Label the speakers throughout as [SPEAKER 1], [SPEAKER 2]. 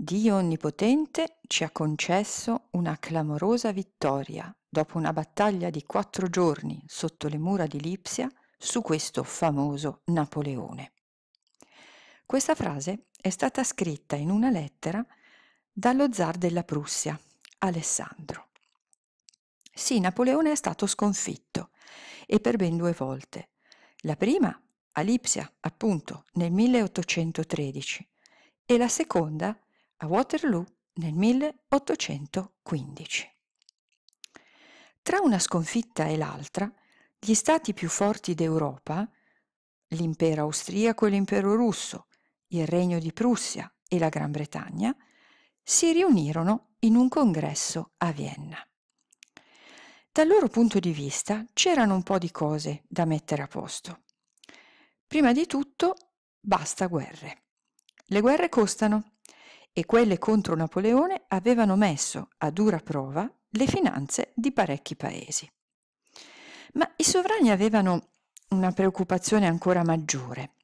[SPEAKER 1] Dio Onnipotente ci ha concesso una clamorosa vittoria dopo una battaglia di quattro giorni sotto le mura di Lipsia su questo famoso Napoleone. Questa frase è stata scritta in una lettera dallo zar della Prussia, Alessandro. Sì, Napoleone è stato sconfitto e per ben due volte. La prima a Lipsia, appunto, nel 1813 e la seconda a Waterloo nel 1815. Tra una sconfitta e l'altra, gli stati più forti d'Europa, l'impero austriaco e l'impero russo, il regno di Prussia e la Gran Bretagna, si riunirono in un congresso a Vienna. Dal loro punto di vista c'erano un po' di cose da mettere a posto. Prima di tutto, basta guerre. Le guerre costano e quelle contro Napoleone avevano messo a dura prova le finanze di parecchi paesi. Ma i sovrani avevano una preoccupazione ancora maggiore.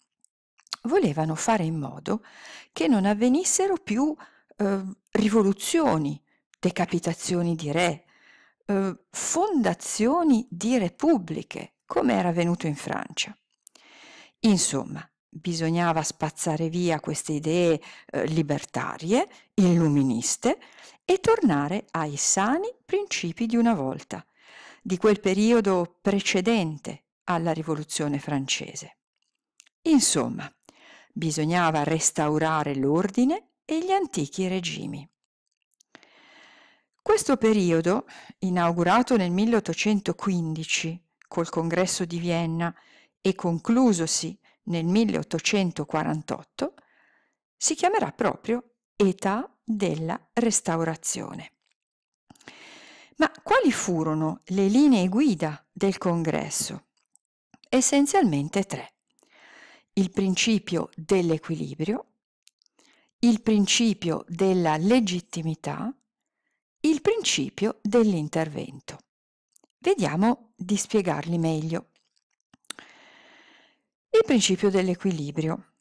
[SPEAKER 1] Volevano fare in modo che non avvenissero più eh, rivoluzioni, decapitazioni di re, eh, fondazioni di repubbliche, come era avvenuto in Francia. Insomma, bisognava spazzare via queste idee eh, libertarie, illuministe, e tornare ai sani principi di una volta, di quel periodo precedente alla Rivoluzione francese. Insomma, bisognava restaurare l'ordine e gli antichi regimi. Questo periodo, inaugurato nel 1815 col Congresso di Vienna e conclusosi nel 1848, si chiamerà proprio età della restaurazione. Ma quali furono le linee guida del congresso? Essenzialmente tre. Il principio dell'equilibrio, il principio della legittimità, il principio dell'intervento. Vediamo di spiegarli meglio. Il principio dell'equilibrio.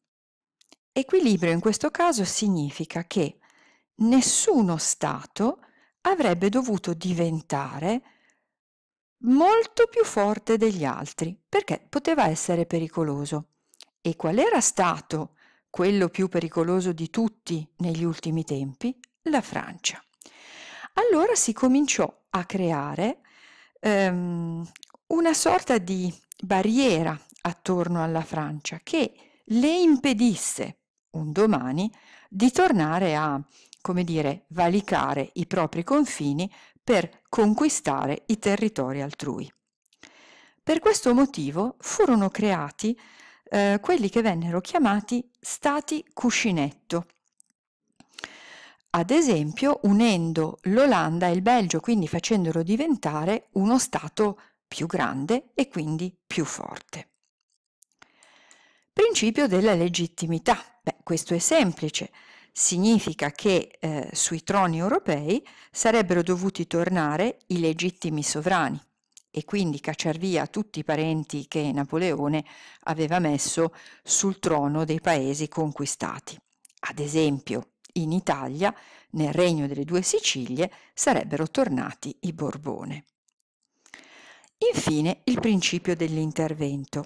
[SPEAKER 1] Equilibrio in questo caso significa che nessuno Stato avrebbe dovuto diventare molto più forte degli altri perché poteva essere pericoloso. E qual era stato quello più pericoloso di tutti negli ultimi tempi? La Francia. Allora si cominciò a creare ehm, una sorta di barriera attorno alla Francia che le impedisse un domani di tornare a, come dire, valicare i propri confini per conquistare i territori altrui. Per questo motivo furono creati eh, quelli che vennero chiamati stati cuscinetto, ad esempio unendo l'Olanda e il Belgio, quindi facendolo diventare uno stato più grande e quindi più forte. Principio della legittimità. Beh, questo è semplice. Significa che eh, sui troni europei sarebbero dovuti tornare i legittimi sovrani e quindi cacciar via tutti i parenti che Napoleone aveva messo sul trono dei paesi conquistati. Ad esempio, in Italia, nel regno delle due Sicilie, sarebbero tornati i Borbone. Infine, il principio dell'intervento.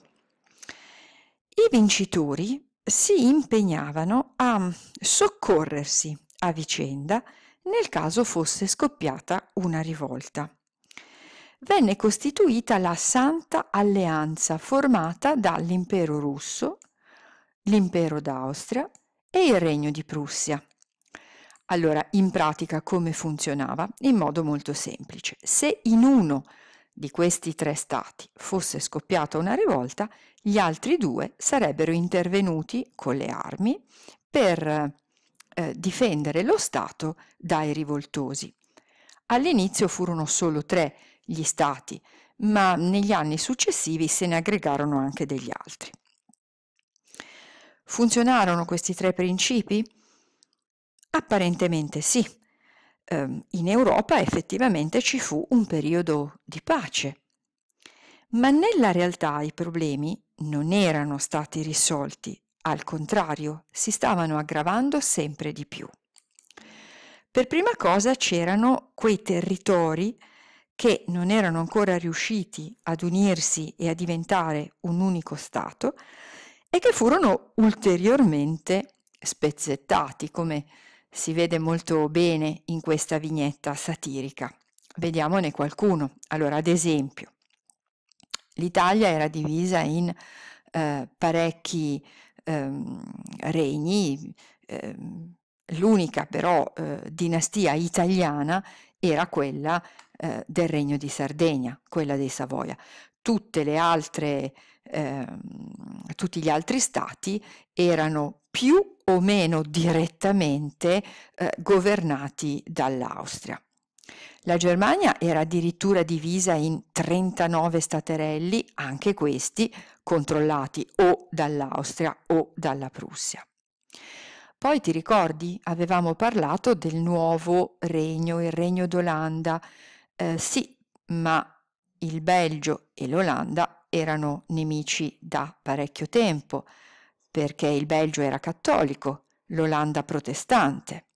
[SPEAKER 1] I vincitori si impegnavano a soccorrersi a vicenda nel caso fosse scoppiata una rivolta. Venne costituita la Santa Alleanza formata dall'impero russo, l'impero d'Austria e il regno di Prussia. Allora, in pratica come funzionava? In modo molto semplice. Se in uno di questi tre stati fosse scoppiata una rivolta, gli altri due sarebbero intervenuti con le armi per eh, difendere lo Stato dai rivoltosi. All'inizio furono solo tre gli stati, ma negli anni successivi se ne aggregarono anche degli altri. Funzionarono questi tre principi? Apparentemente sì. Ehm, in Europa effettivamente ci fu un periodo di pace. Ma nella realtà i problemi non erano stati risolti, al contrario, si stavano aggravando sempre di più. Per prima cosa c'erano quei territori che non erano ancora riusciti ad unirsi e a diventare un unico Stato e che furono ulteriormente spezzettati, come si vede molto bene in questa vignetta satirica. Vediamone qualcuno. Allora, ad esempio, l'Italia era divisa in eh, parecchi ehm, regni, ehm, l'unica però eh, dinastia italiana era quella eh, del regno di Sardegna, quella dei Savoia. Altre, ehm, tutti gli altri stati erano più o meno direttamente eh, governati dall'Austria. La Germania era addirittura divisa in 39 staterelli, anche questi controllati o dall'Austria o dalla Prussia. Poi ti ricordi, avevamo parlato del nuovo regno, il regno d'Olanda. Eh, sì, ma il Belgio e l'Olanda erano nemici da parecchio tempo perché il Belgio era cattolico, l'Olanda protestante.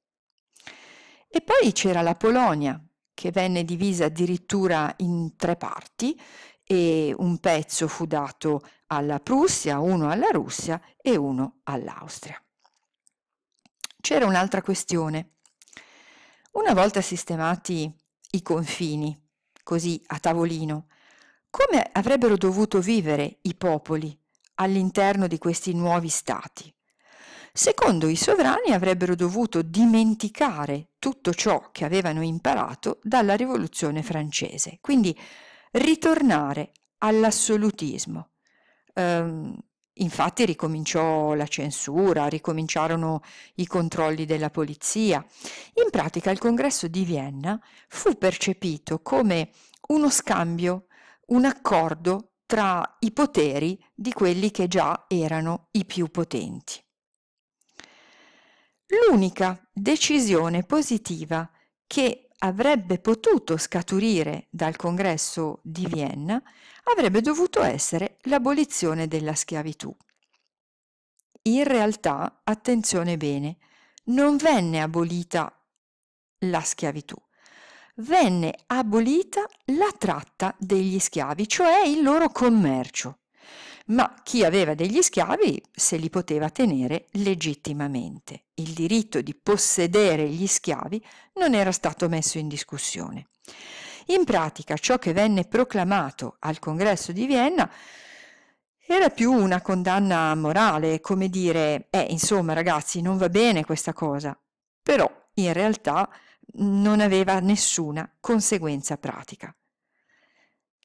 [SPEAKER 1] E poi c'era la Polonia, che venne divisa addirittura in tre parti e un pezzo fu dato alla Prussia, uno alla Russia e uno all'Austria. C'era un'altra questione. Una volta sistemati i confini, così a tavolino, come avrebbero dovuto vivere i popoli all'interno di questi nuovi stati. Secondo i sovrani avrebbero dovuto dimenticare tutto ciò che avevano imparato dalla rivoluzione francese, quindi ritornare all'assolutismo. Ehm, infatti ricominciò la censura, ricominciarono i controlli della polizia. In pratica il congresso di Vienna fu percepito come uno scambio, un accordo tra i poteri di quelli che già erano i più potenti. L'unica decisione positiva che avrebbe potuto scaturire dal congresso di Vienna avrebbe dovuto essere l'abolizione della schiavitù. In realtà, attenzione bene, non venne abolita la schiavitù, venne abolita la tratta degli schiavi, cioè il loro commercio. Ma chi aveva degli schiavi se li poteva tenere legittimamente. Il diritto di possedere gli schiavi non era stato messo in discussione. In pratica ciò che venne proclamato al congresso di Vienna era più una condanna morale, come dire, eh, insomma ragazzi, non va bene questa cosa. Però in realtà non aveva nessuna conseguenza pratica.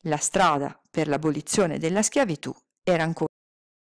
[SPEAKER 1] La strada per l'abolizione della schiavitù era ancora